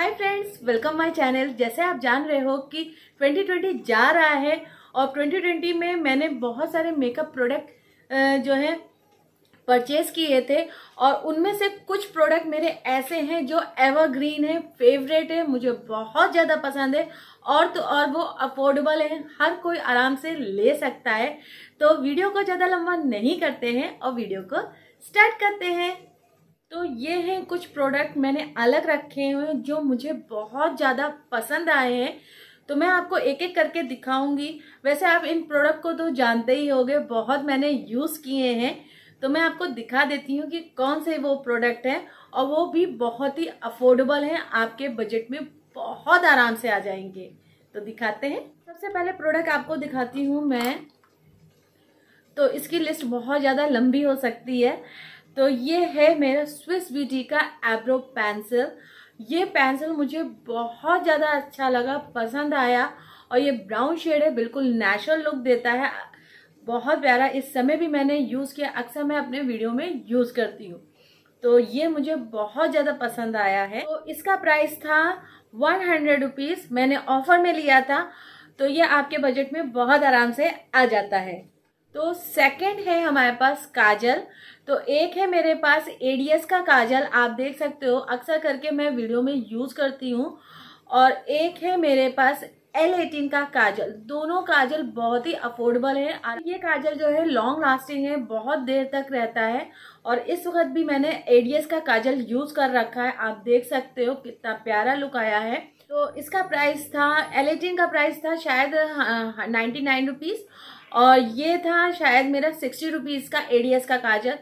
hi friends welcome my channel जैसे आप जान रहे हो कि 2020 जा रहा है और 2020 में मैंने बहुत सारे मेकअप प्रोडक्ट जो है परचेज़ किए थे और उनमें से कुछ प्रोडक्ट मेरे ऐसे हैं जो एवरग्रीन है फेवरेट है मुझे बहुत ज़्यादा पसंद है और तो और वो अफोर्डेबल है हर कोई आराम से ले सकता है तो वीडियो को ज़्यादा लंबा नहीं करते हैं और वीडियो को स्टार्ट करते हैं तो ये हैं कुछ प्रोडक्ट मैंने अलग रखे हुए हैं जो मुझे बहुत ज़्यादा पसंद आए हैं तो मैं आपको एक एक करके दिखाऊंगी वैसे आप इन प्रोडक्ट को तो जानते ही होंगे बहुत मैंने यूज़ किए हैं तो मैं आपको दिखा देती हूँ कि कौन से वो प्रोडक्ट हैं और वो भी बहुत ही अफोर्डेबल हैं आपके बजट में बहुत आराम से आ जाएंगे तो दिखाते हैं सबसे पहले प्रोडक्ट आपको दिखाती हूँ मैं तो इसकी लिस्ट बहुत ज़्यादा लंबी हो सकती है तो ये है मेरा स्विस ब्यूटी का एब्रो पेंसिल ये पेंसिल मुझे बहुत ज़्यादा अच्छा लगा पसंद आया और ये ब्राउन शेड है बिल्कुल नेचुरल लुक देता है बहुत प्यारा इस समय भी मैंने यूज़ किया अक्सर मैं अपने वीडियो में यूज़ करती हूँ तो ये मुझे बहुत ज़्यादा पसंद आया है तो इसका प्राइस था वन हंड्रेड रुपीज़ मैंने ऑफ़र में लिया था तो ये आपके बजट में बहुत आराम से आ जाता है तो सेकंड है हमारे पास काजल तो एक है मेरे पास एडीएस का काजल आप देख सकते हो अक्सर करके मैं वीडियो में यूज़ करती हूँ और एक है मेरे पास एल एटीन का काजल दोनों काजल बहुत ही अफोर्डेबल है और ये काजल जो है लॉन्ग लास्टिंग है बहुत देर तक रहता है और इस वक्त भी मैंने एडीएस का काजल यूज़ कर रखा है आप देख सकते हो कितना प्यारा लुक आया है तो इसका प्राइस था एल एटीन का प्राइस था शायद नाइन्टी नाइन रुपीज़ और ये था शायद मेरा सिक्सटी रुपीज़ का एडीएस का काजल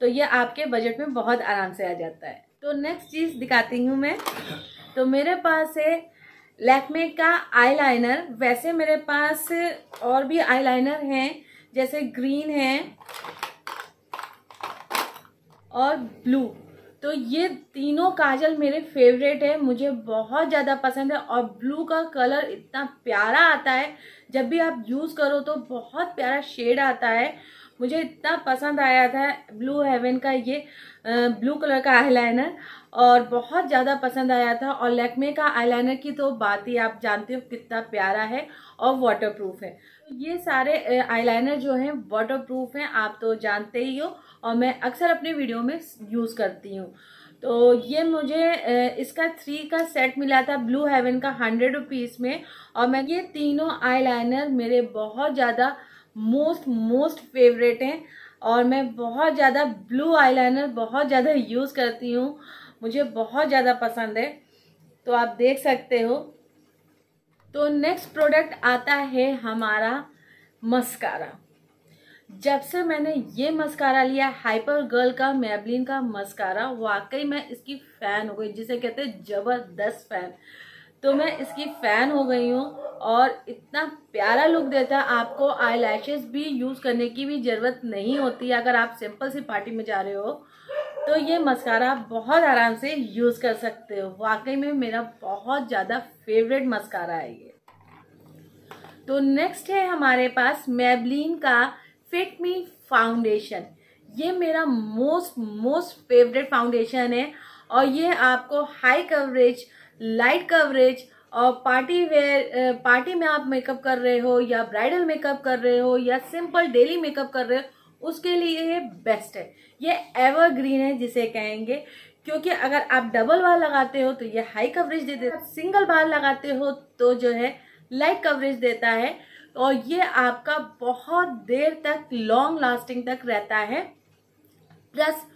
तो ये आपके बजट में बहुत आराम से आ जाता है तो नेक्स्ट चीज़ दिखाती हूँ मैं तो मेरे पास है लैकमे का आईलाइनर वैसे मेरे पास और भी आईलाइनर हैं जैसे ग्रीन है और ब्लू तो ये तीनों काजल मेरे फेवरेट है मुझे बहुत ज़्यादा पसंद है और ब्लू का कलर इतना प्यारा आता है जब भी आप यूज़ करो तो बहुत प्यारा शेड आता है मुझे इतना पसंद आया था ब्लू हेवन का ये ब्लू कलर का आईलाइनर और बहुत ज़्यादा पसंद आया था और लैक्मे का आईलाइनर की तो बात ही आप जानते हो कितना प्यारा है और वाटरप्रूफ है तो ये सारे आईलाइनर जो हैं वाटरप्रूफ हैं आप तो जानते ही हो और मैं अक्सर अपने वीडियो में यूज़ करती हूँ तो ये मुझे इसका थ्री का सेट मिला था ब्लू हेवन का हंड्रेड रुपीज़ में और मैं ये तीनों आईलाइनर मेरे बहुत ज़्यादा मोस्ट मोस्ट फेवरेट हैं और मैं बहुत ज़्यादा ब्लू आईलाइनर बहुत ज़्यादा यूज़ करती हूँ मुझे बहुत ज़्यादा पसंद है तो आप देख सकते हो तो नेक्स्ट प्रोडक्ट आता है हमारा मस्कारा जब से मैंने ये मस्कारा लिया हाइपर गर्ल का मेबलिन का मस्कारा वाकई मैं इसकी फ़ैन हो गई जिसे कहते हैं ज़बरदस्त फ़ैन तो मैं इसकी फ़ैन हो गई हूँ और इतना प्यारा लुक देता है आपको आई भी यूज़ करने की भी ज़रूरत नहीं होती अगर आप सिंपल सी पार्टी में जा रहे हो तो ये मस्कारा आप बहुत आराम से यूज़ कर सकते हो वाकई में मेरा बहुत ज़्यादा फेवरेट मस्कारा है ये तो नेक्स्ट है हमारे पास मेबलिन का फिट मी फाउंडेशन ये मेरा मोस्ट मोस्ट फेवरेट फाउंडेशन है और ये आपको हाई कवरेज लाइट कवरेज और पार्टी वेयर पार्टी में आप मेकअप कर रहे हो या ब्राइडल मेकअप कर रहे हो या सिंपल डेली मेकअप कर रहे हो उसके लिए ये बेस्ट है ये एवरग्रीन है जिसे कहेंगे क्योंकि अगर आप डबल बार लगाते हो तो ये हाई कवरेज दे देता है सिंगल बार लगाते हो तो जो है लाइट कवरेज देता है और ये आपका बहुत देर तक लॉन्ग लास्टिंग तक रहता है प्लस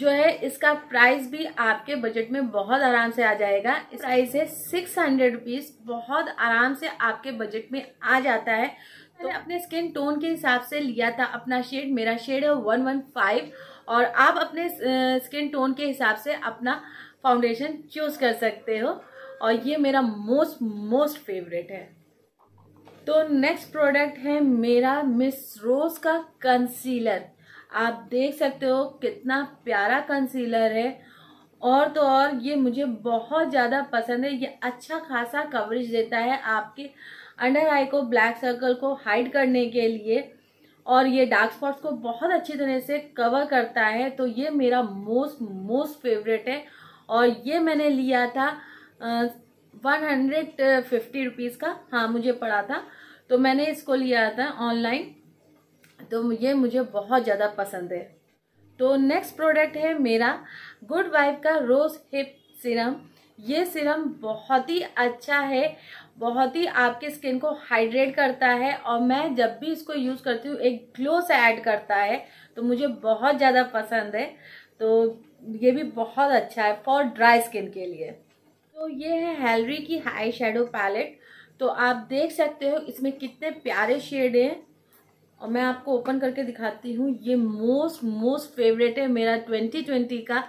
जो है इसका प्राइस भी आपके बजट में बहुत आराम से आ जाएगा इस प्राइस है सिक्स हंड्रेड रुपीज़ बहुत आराम से आपके बजट में आ जाता है तो मैंने अपने स्किन टोन के हिसाब से लिया था अपना शेड मेरा शेड है वन वन फाइव और आप अपने स्किन टोन के हिसाब से अपना फाउंडेशन चूज़ कर सकते हो और ये मेरा मोस्ट मोस्ट फेवरेट है तो नेक्स्ट प्रोडक्ट है मेरा मिस रोज का कंसीलर आप देख सकते हो कितना प्यारा कंसीलर है और तो और ये मुझे बहुत ज़्यादा पसंद है ये अच्छा खासा कवरेज देता है आपके अंडर आई को ब्लैक सर्कल को हाइड करने के लिए और ये डार्क स्पॉट्स को बहुत अच्छी तरह से कवर करता है तो ये मेरा मोस्ट मोस्ट फेवरेट है और ये मैंने लिया था वन हंड्रेड फिफ्टी रुपीज़ का हाँ मुझे पड़ा था तो मैंने इसको लिया था ऑनलाइन तो ये मुझे बहुत ज़्यादा पसंद है तो नेक्स्ट प्रोडक्ट है मेरा गुड वाइफ का रोज़ हिप सिरम ये सिरम बहुत ही अच्छा है बहुत ही आपके स्किन को हाइड्रेट करता है और मैं जब भी इसको यूज़ करती हूँ एक ग्लो से ऐड करता है तो मुझे बहुत ज़्यादा पसंद है तो ये भी बहुत अच्छा है फॉर ड्राई स्किन के लिए तो ये है हेलरी की हाई शेडो पैलेट तो आप देख सकते हो इसमें कितने प्यारे शेड हैं और मैं आपको ओपन करके दिखाती हूँ ये मोस्ट मोस्ट फेवरेट है मेरा ट्वेंटी ट्वेंटी का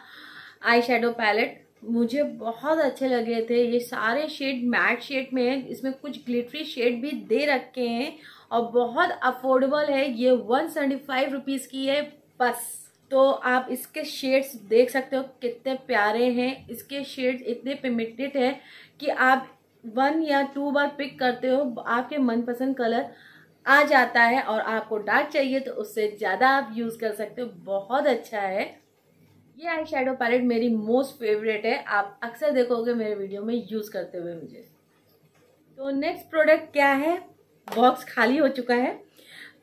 आई शेडो पैलेट मुझे बहुत अच्छे लगे थे ये सारे शेड मैट शेड में है इसमें कुछ ग्लिटरी शेड भी दे रखे हैं और बहुत अफोर्डेबल है ये वन सेवेंटी फाइव रुपीज़ की है बस तो आप इसके शेड्स देख सकते हो कितने प्यारे हैं इसके शेड्स इतने पिमिटेड हैं कि आप वन या टू बार पिक करते हो आपके मनपसंद कलर आ जाता है और आपको डार्क चाहिए तो उससे ज़्यादा आप यूज़ कर सकते हो बहुत अच्छा है ये आई शेडो पैलेट मेरी मोस्ट फेवरेट है आप अक्सर देखोगे मेरे वीडियो में यूज़ करते हुए मुझे तो नेक्स्ट प्रोडक्ट क्या है बॉक्स खाली हो चुका है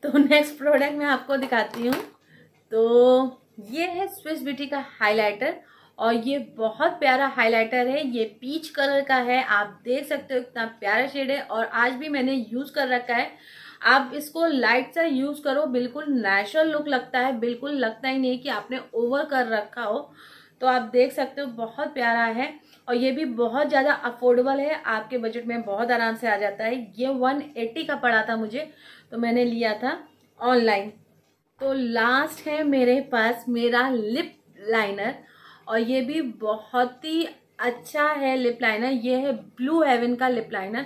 तो नेक्स्ट प्रोडक्ट मैं आपको दिखाती हूँ तो ये है स्विस ब्यूटी का हाइलाइटर और ये बहुत प्यारा हाइलाइटर है ये पीच कलर का है आप देख सकते हो इतना प्यारा शेड है और आज भी मैंने यूज़ कर रखा है आप इसको लाइट सा यूज़ करो बिल्कुल नेचुरल लुक लगता है बिल्कुल लगता ही नहीं कि आपने ओवर कर रखा हो तो आप देख सकते हो बहुत प्यारा है और ये भी बहुत ज़्यादा अफोर्डेबल है आपके बजट में बहुत आराम से आ जाता है ये 180 का पड़ा था मुझे तो मैंने लिया था ऑनलाइन तो लास्ट है मेरे पास मेरा लिप लाइनर और ये भी बहुत ही अच्छा है लिप लाइनर ये है ब्लू हेवन का लिप लाइनर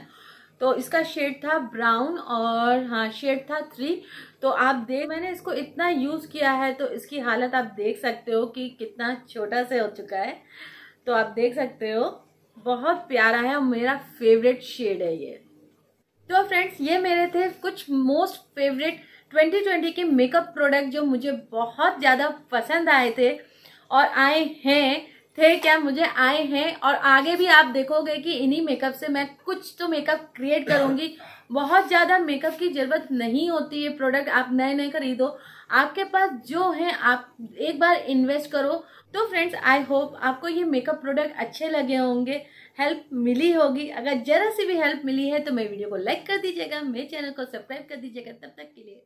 तो इसका शेड था ब्राउन और हाँ शेड था थ्री तो आप देख मैंने इसको इतना यूज़ किया है तो इसकी हालत आप देख सकते हो कि कितना छोटा से हो चुका है तो आप देख सकते हो बहुत प्यारा है और मेरा फेवरेट शेड है ये तो फ्रेंड्स ये मेरे थे कुछ मोस्ट फेवरेट 2020 के मेकअप प्रोडक्ट जो मुझे बहुत ज़्यादा पसंद आए थे और आए हैं थे क्या मुझे आए हैं और आगे भी आप देखोगे कि इन्हीं मेकअप से मैं कुछ तो मेकअप क्रिएट करूँगी बहुत ज़्यादा मेकअप की ज़रूरत नहीं होती है प्रोडक्ट आप नए नए खरीदो आपके पास जो है आप एक बार इन्वेस्ट करो तो फ्रेंड्स आई होप आपको ये मेकअप प्रोडक्ट अच्छे लगे होंगे हेल्प मिली होगी अगर ज़रा सी भी हेल्प मिली है तो मेरे वीडियो को लाइक कर दीजिएगा मेरे चैनल को सब्सक्राइब कर दीजिएगा तब तक के लिए